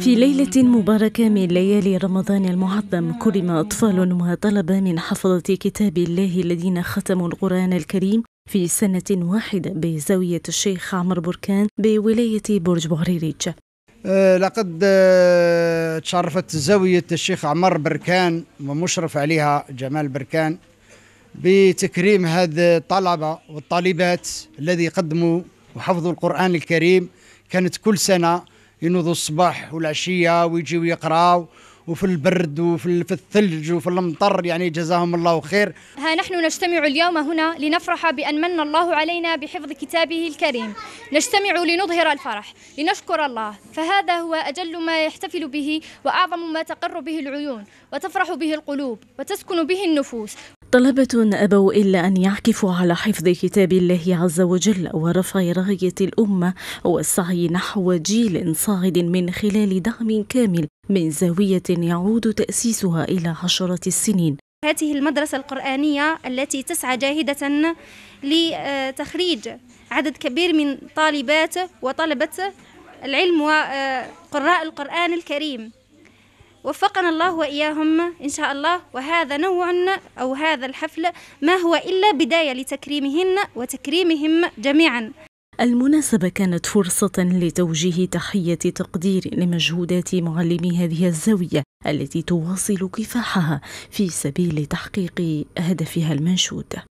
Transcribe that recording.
في ليلة مباركة من ليالي رمضان المعظم كرم أطفال وطلبة من حفظة كتاب الله الذين ختموا القرآن الكريم في سنة واحدة بزاوية الشيخ عمر بركان بولاية برج بوريريج آه، لقد آه، تشرفت زاوية الشيخ عمر بركان ومشرف عليها جمال بركان بتكريم هذا الطلبة والطالبات الذي قدموا وحفظوا القرآن الكريم كانت كل سنة ينوضوا الصباح والعشيه ويجيو يقراوا وفي البرد وفي الثلج وفي المطر يعني جزاهم الله خير ها نحن نجتمع اليوم هنا لنفرح بأن من الله علينا بحفظ كتابه الكريم نجتمع لنظهر الفرح لنشكر الله فهذا هو أجل ما يحتفل به وأعظم ما تقر به العيون وتفرح به القلوب وتسكن به النفوس طلبة أبوا إلا أن يعكفوا على حفظ كتاب الله عز وجل ورفع راية الأمة والسعي نحو جيل صاعد من خلال دعم كامل من زاوية يعود تأسيسها إلى عشرة السنين هذه المدرسة القرآنية التي تسعى جاهدة لتخريج عدد كبير من طالبات وطلبة العلم وقراء القرآن الكريم وفقنا الله وإياهم إن شاء الله وهذا نوع أو هذا الحفل ما هو إلا بداية لتكريمهن وتكريمهم جميعا المناسبة كانت فرصة لتوجيه تحية تقدير لمجهودات معلمي هذه الزاوية التي تواصل كفاحها في سبيل تحقيق هدفها المنشود